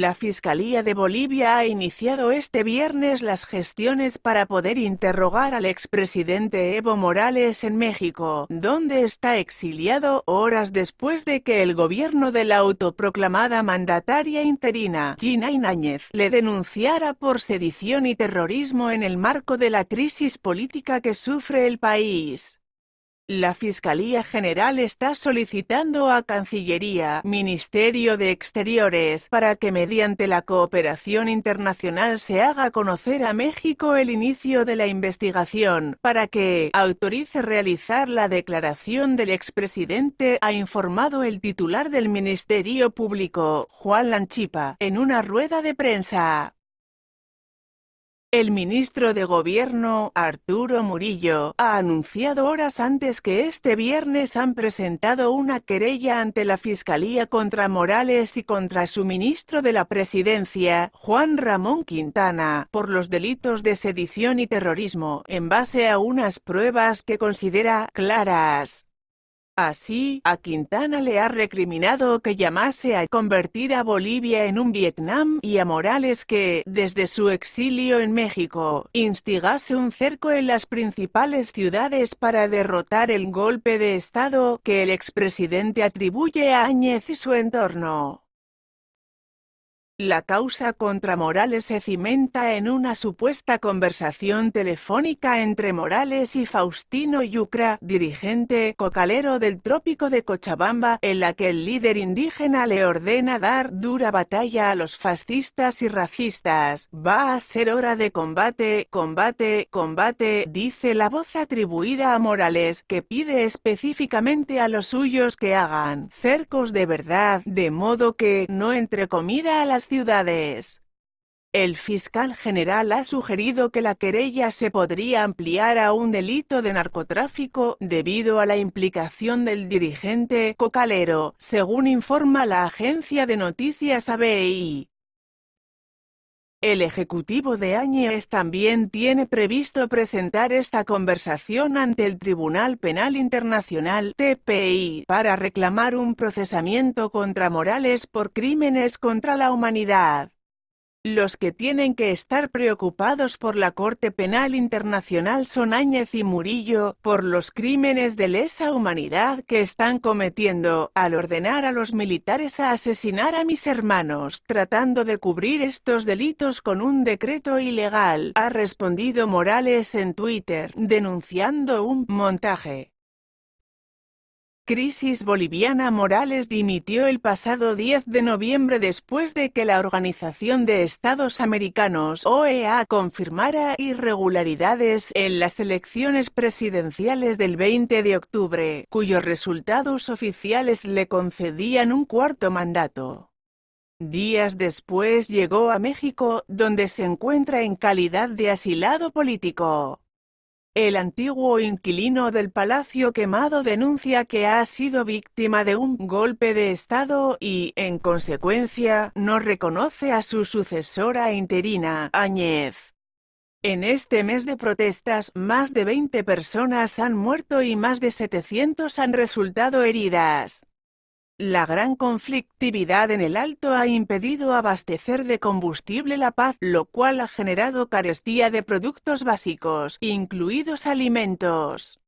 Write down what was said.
La Fiscalía de Bolivia ha iniciado este viernes las gestiones para poder interrogar al expresidente Evo Morales en México, donde está exiliado horas después de que el gobierno de la autoproclamada mandataria interina, Gina Ináñez, le denunciara por sedición y terrorismo en el marco de la crisis política que sufre el país. La Fiscalía General está solicitando a Cancillería, Ministerio de Exteriores, para que mediante la cooperación internacional se haga conocer a México el inicio de la investigación, para que autorice realizar la declaración del expresidente, ha informado el titular del Ministerio Público, Juan Lanchipa, en una rueda de prensa. El ministro de Gobierno, Arturo Murillo, ha anunciado horas antes que este viernes han presentado una querella ante la Fiscalía contra Morales y contra su ministro de la Presidencia, Juan Ramón Quintana, por los delitos de sedición y terrorismo, en base a unas pruebas que considera claras. Así, a Quintana le ha recriminado que llamase a convertir a Bolivia en un Vietnam y a Morales que, desde su exilio en México, instigase un cerco en las principales ciudades para derrotar el golpe de Estado que el expresidente atribuye a Áñez y su entorno. La causa contra Morales se cimenta en una supuesta conversación telefónica entre Morales y Faustino Yucra, dirigente cocalero del trópico de Cochabamba, en la que el líder indígena le ordena dar dura batalla a los fascistas y racistas. Va a ser hora de combate, combate, combate, dice la voz atribuida a Morales, que pide específicamente a los suyos que hagan cercos de verdad, de modo que no entre comida a las ciudades. El fiscal general ha sugerido que la querella se podría ampliar a un delito de narcotráfico debido a la implicación del dirigente cocalero, según informa la agencia de noticias ABI. El Ejecutivo de Áñez también tiene previsto presentar esta conversación ante el Tribunal Penal Internacional TPI para reclamar un procesamiento contra Morales por crímenes contra la humanidad. Los que tienen que estar preocupados por la Corte Penal Internacional son Áñez y Murillo, por los crímenes de lesa humanidad que están cometiendo, al ordenar a los militares a asesinar a mis hermanos, tratando de cubrir estos delitos con un decreto ilegal, ha respondido Morales en Twitter, denunciando un montaje crisis boliviana Morales dimitió el pasado 10 de noviembre después de que la Organización de Estados Americanos OEA confirmara irregularidades en las elecciones presidenciales del 20 de octubre, cuyos resultados oficiales le concedían un cuarto mandato. Días después llegó a México, donde se encuentra en calidad de asilado político. El antiguo inquilino del Palacio Quemado denuncia que ha sido víctima de un golpe de Estado y, en consecuencia, no reconoce a su sucesora interina, Áñez. En este mes de protestas, más de 20 personas han muerto y más de 700 han resultado heridas. La gran conflictividad en el Alto ha impedido abastecer de combustible La Paz, lo cual ha generado carestía de productos básicos, incluidos alimentos.